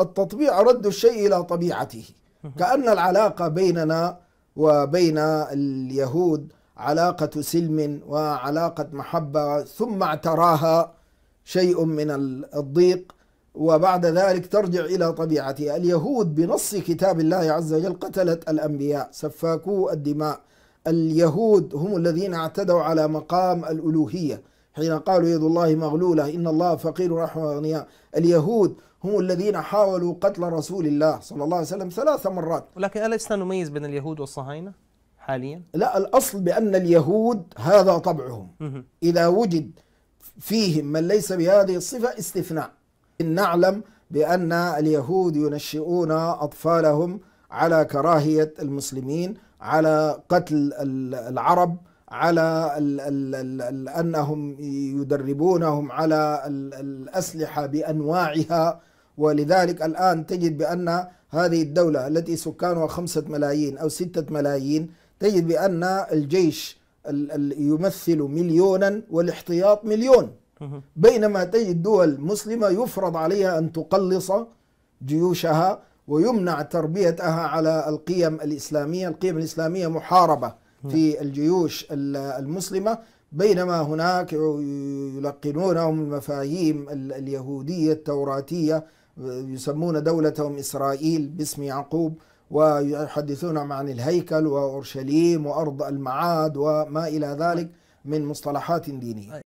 التطبيع رد الشيء إلى طبيعته كأن العلاقة بيننا وبين اليهود علاقة سلم وعلاقة محبة ثم اعتراها شيء من الضيق وبعد ذلك ترجع إلى طبيعتها اليهود بنص كتاب الله عز وجل قتلت الأنبياء سفاكو الدماء اليهود هم الذين اعتدوا على مقام الألوهية حين قالوا يد الله مغلولة إن الله فقير رحمة أغنياء اليهود هم الذين حاولوا قتل رسول الله صلى الله عليه وسلم ثلاث مرات ولكن أليس نميز بين اليهود والصهاينة حاليا؟ لا الأصل بأن اليهود هذا طبعهم إذا وجد فيهم من ليس بهذه الصفة استثناء إن نعلم بأن اليهود ينشئون أطفالهم على كراهية المسلمين على قتل العرب على الـ الـ الـ الـ انهم يدربونهم على الاسلحه بانواعها ولذلك الان تجد بان هذه الدوله التي سكانها خمسة ملايين او ستة ملايين تجد بان الجيش الـ الـ يمثل مليونا والاحتياط مليون بينما تجد دول مسلمه يفرض عليها ان تقلص جيوشها ويمنع تربيتها على القيم الاسلاميه، القيم الاسلاميه محاربه نعم. في الجيوش المسلمة بينما هناك يلقنونهم المفاهيم اليهودية التوراتية يسمون دولتهم إسرائيل باسم يعقوب ويحدثون عن الهيكل وأورشليم وأرض المعاد وما إلى ذلك طيب. من مصطلحات دينية طيب.